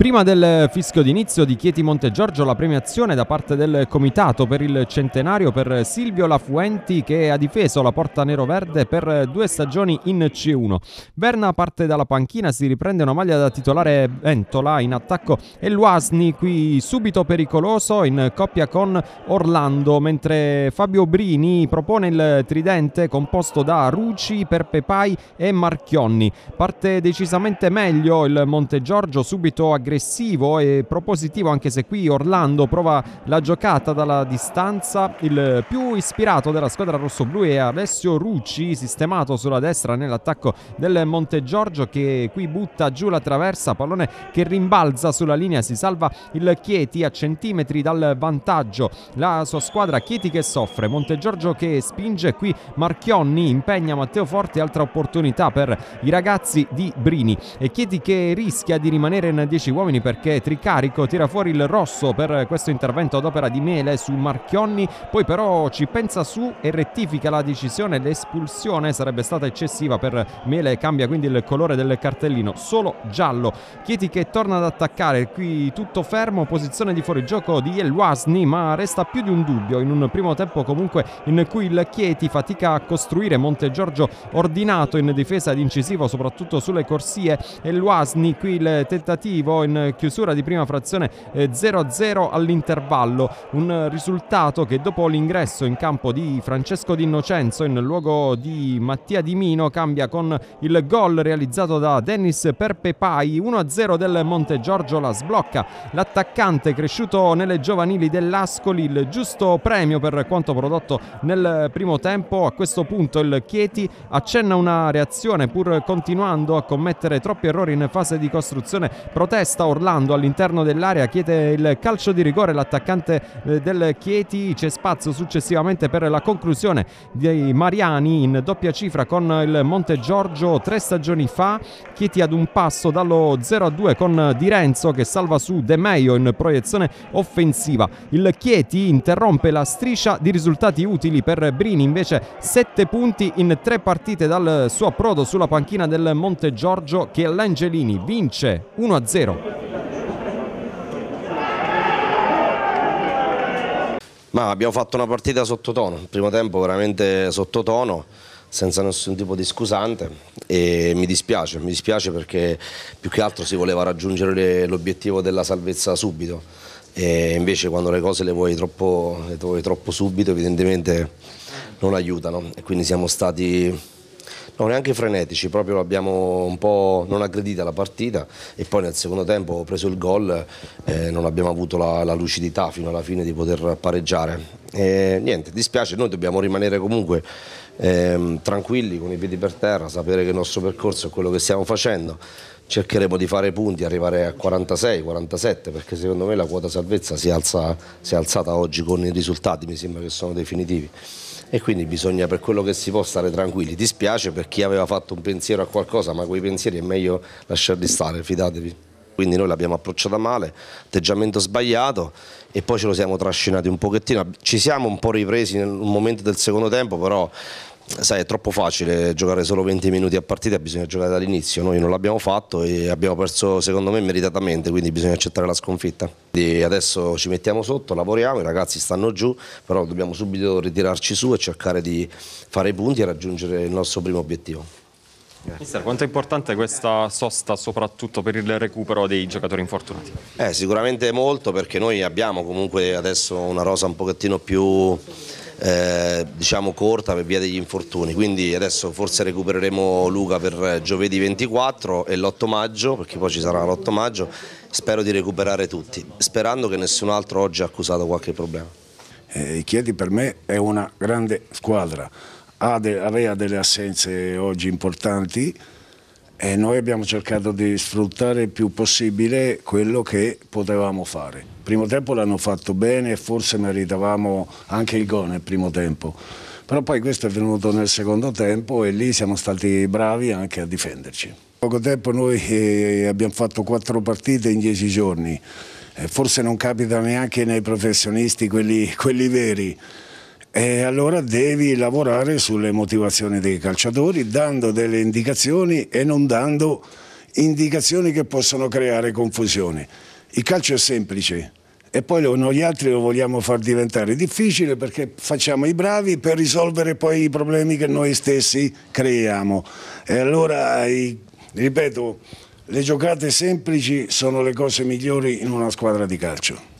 Prima del fischio d'inizio di Chieti Monte Giorgio, la premiazione da parte del Comitato per il Centenario per Silvio Lafuenti che ha difeso la porta nero-verde per due stagioni in C1. Verna parte dalla panchina, si riprende una maglia da titolare Ventola in attacco e Luasni qui subito pericoloso in coppia con Orlando mentre Fabio Brini propone il tridente composto da Ruci, Perpepai e Marchionni. Parte decisamente meglio il Monte Giorgio, subito aggressivo aggressivo e propositivo anche se qui Orlando prova la giocata dalla distanza il più ispirato della squadra rossoblù è Alessio Rucci sistemato sulla destra nell'attacco del Monte Giorgio che qui butta giù la traversa pallone che rimbalza sulla linea si salva il Chieti a centimetri dal vantaggio la sua squadra Chieti che soffre Monte Giorgio che spinge qui Marchionni impegna Matteo Forte altra opportunità per i ragazzi di Brini e Chieti che rischia di rimanere in 10 uomini perché Tricarico tira fuori il rosso per questo intervento ad opera di Mele su Marchionni, poi però ci pensa su e rettifica la decisione, l'espulsione sarebbe stata eccessiva per Mele, cambia quindi il colore del cartellino, solo giallo. Chieti che torna ad attaccare, qui tutto fermo, posizione di fuorigioco di Elwasni, ma resta più di un dubbio in un primo tempo comunque in cui il Chieti fatica a costruire Monte Giorgio ordinato in difesa ed incisivo soprattutto sulle corsie. Elwasni qui il tentativo in in chiusura di prima frazione 0-0 eh, all'intervallo, un risultato che dopo l'ingresso in campo di Francesco D'Innocenzo in luogo di Mattia Di Mino cambia con il gol realizzato da Dennis Perpepai 1-0 del Monte Giorgio la sblocca l'attaccante cresciuto nelle giovanili dell'Ascoli il giusto premio per quanto prodotto nel primo tempo a questo punto il Chieti accenna una reazione pur continuando a commettere troppi errori in fase di costruzione protesta sta Orlando all'interno dell'area, chiede il calcio di rigore l'attaccante eh, del Chieti, c'è spazio successivamente per la conclusione dei Mariani in doppia cifra con il Monte Giorgio tre stagioni fa, Chieti ad un passo dallo 0-2 a con Di Renzo che salva su De Meio in proiezione offensiva. Il Chieti interrompe la striscia di risultati utili per Brini, invece 7 punti in tre partite dal suo approdo sulla panchina del Monte Giorgio che l'Angelini vince 1-0. a Ma abbiamo fatto una partita sottotono, il primo tempo veramente sottotono, senza nessun tipo di scusante e mi dispiace, mi dispiace perché più che altro si voleva raggiungere l'obiettivo della salvezza subito e invece quando le cose le vuoi troppo, le vuoi troppo subito evidentemente non aiutano e quindi siamo stati no, neanche frenetici, proprio l'abbiamo un po' non aggredita la partita e poi nel secondo tempo ho preso il gol eh, non abbiamo avuto la, la, lucidità fino alla fine di poter pareggiare. E, niente, dispiace, noi dobbiamo rimanere comunque ehm, tranquilli con i piedi per terra, sapere che il nostro percorso è quello che stiamo facendo cercheremo di fare punti, arrivare a 46-47 perché secondo me la quota salvezza si, alza, si, è alzata oggi con i risultati, mi sembra che sono definitivi e quindi bisogna per quello che si può stare tranquilli. Dispiace per chi aveva fatto un pensiero a qualcosa, ma quei pensieri è meglio lasciarli stare, fidatevi quindi noi l'abbiamo approcciata male, atteggiamento sbagliato e poi ce lo siamo trascinati un pochettino, ci siamo un po' ripresi nel momento del secondo tempo, però sai, è troppo facile giocare solo 20 minuti a partita, bisogna giocare dall'inizio. Noi non l'abbiamo fatto e abbiamo perso, secondo me, meritatamente, quindi bisogna accettare la sconfitta. Quindi adesso ci mettiamo sotto, lavoriamo, i ragazzi stanno giù, però dobbiamo subito ritirarci su e cercare di fare i punti e raggiungere il nostro primo obiettivo. Mister, quanto è importante questa sosta soprattutto per il recupero dei giocatori infortunati? Eh, sicuramente molto perché noi abbiamo comunque adesso una rosa un pochettino più eh, diciamo corta per via degli infortuni, quindi adesso forse recupereremo Luca per eh, giovedì 24 e l'8 maggio, perché poi ci sarà l'8 maggio, spero di recuperare tutti, sperando che nessun altro oggi ha accusato qualche problema. Eh, Chieti per me è una grande squadra, de aveva delle assenze oggi importanti, e noi abbiamo cercato di sfruttare il più possibile quello che potevamo fare. Primo tempo l'hanno fatto bene e forse meritavamo anche il gol nel primo tempo, però poi questo è venuto nel secondo tempo e lì siamo stati bravi anche a difenderci. Poco tempo noi eh, abbiamo fatto quattro partite in dieci giorni, eh, forse non capita neanche nei professionisti quelli, quelli veri. E allora devi lavorare sulle motivazioni dei calciatori dando delle indicazioni e non dando indicazioni che possono creare confusione. Il calcio è semplice e poi noi altri lo vogliamo far diventare difficile perché facciamo i bravi per risolvere poi i problemi che noi stessi creiamo. E allora, ripeto, le giocate semplici sono le cose migliori in una squadra di calcio.